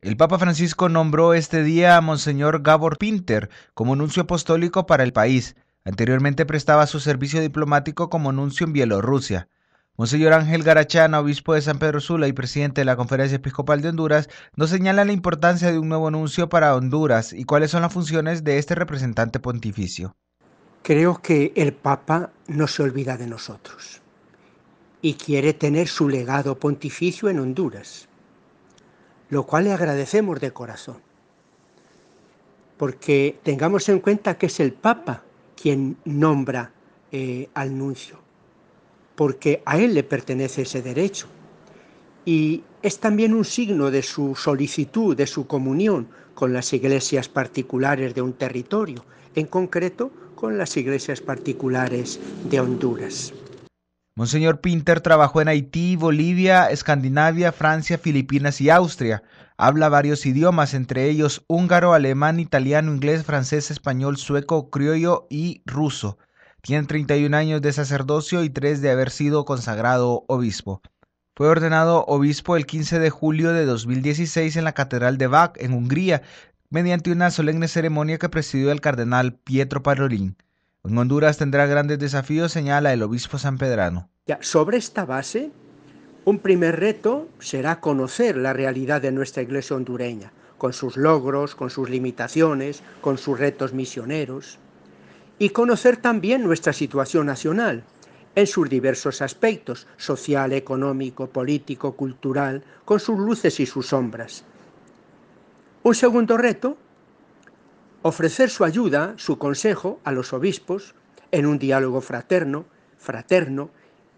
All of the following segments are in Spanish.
El Papa Francisco nombró este día a Monseñor Gabor Pinter como nuncio apostólico para el país. Anteriormente prestaba su servicio diplomático como nuncio en Bielorrusia. Monseñor Ángel Garachana, obispo de San Pedro Sula y presidente de la Conferencia Episcopal de Honduras, nos señala la importancia de un nuevo anuncio para Honduras y cuáles son las funciones de este representante pontificio. Creo que el Papa no se olvida de nosotros y quiere tener su legado pontificio en Honduras lo cual le agradecemos de corazón. Porque tengamos en cuenta que es el Papa quien nombra eh, al nuncio, porque a él le pertenece ese derecho. Y es también un signo de su solicitud, de su comunión con las iglesias particulares de un territorio, en concreto con las iglesias particulares de Honduras. Monseñor Pinter trabajó en Haití, Bolivia, Escandinavia, Francia, Filipinas y Austria. Habla varios idiomas, entre ellos húngaro, alemán, italiano, inglés, francés, español, sueco, criollo y ruso. Tiene 31 años de sacerdocio y 3 de haber sido consagrado obispo. Fue ordenado obispo el 15 de julio de 2016 en la Catedral de Bach, en Hungría, mediante una solemne ceremonia que presidió el cardenal Pietro Parolin. En Honduras tendrá grandes desafíos, señala el obispo sanpedrano. Ya, sobre esta base, un primer reto será conocer la realidad de nuestra iglesia hondureña, con sus logros, con sus limitaciones, con sus retos misioneros, y conocer también nuestra situación nacional, en sus diversos aspectos, social, económico, político, cultural, con sus luces y sus sombras. Un segundo reto ofrecer su ayuda, su consejo a los obispos en un diálogo fraterno, fraterno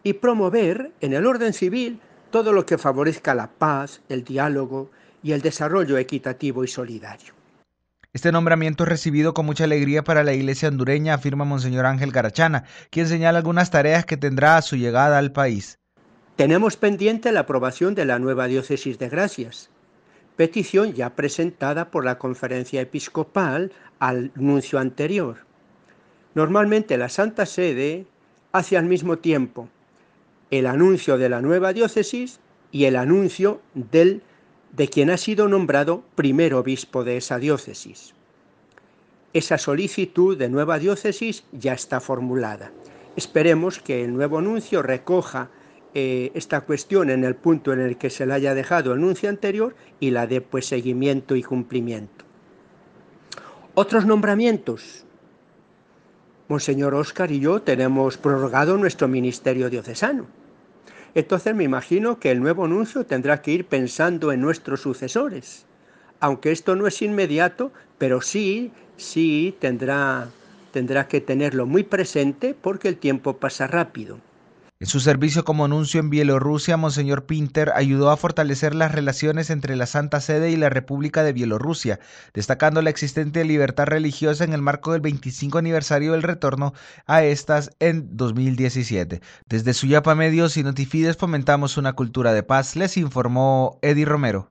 y promover en el orden civil todo lo que favorezca la paz, el diálogo y el desarrollo equitativo y solidario. Este nombramiento es recibido con mucha alegría para la iglesia hondureña, afirma Monseñor Ángel Garachana, quien señala algunas tareas que tendrá a su llegada al país. Tenemos pendiente la aprobación de la nueva diócesis de Gracias, petición ya presentada por la conferencia episcopal al nuncio anterior. Normalmente la Santa Sede hace al mismo tiempo el anuncio de la nueva diócesis y el anuncio del de quien ha sido nombrado primer obispo de esa diócesis. Esa solicitud de nueva diócesis ya está formulada. Esperemos que el nuevo anuncio recoja eh, esta cuestión en el punto en el que se le haya dejado el anuncio anterior y la de pues, seguimiento y cumplimiento. Otros nombramientos. Monseñor Óscar y yo tenemos prorrogado nuestro ministerio diocesano. Entonces me imagino que el nuevo anuncio tendrá que ir pensando en nuestros sucesores. Aunque esto no es inmediato, pero sí, sí tendrá, tendrá que tenerlo muy presente porque el tiempo pasa rápido. En su servicio como anuncio en Bielorrusia, Monseñor Pinter ayudó a fortalecer las relaciones entre la Santa Sede y la República de Bielorrusia, destacando la existente libertad religiosa en el marco del 25 aniversario del retorno a estas en 2017. Desde yapa Medios y Notifides fomentamos una cultura de paz, les informó Eddie Romero.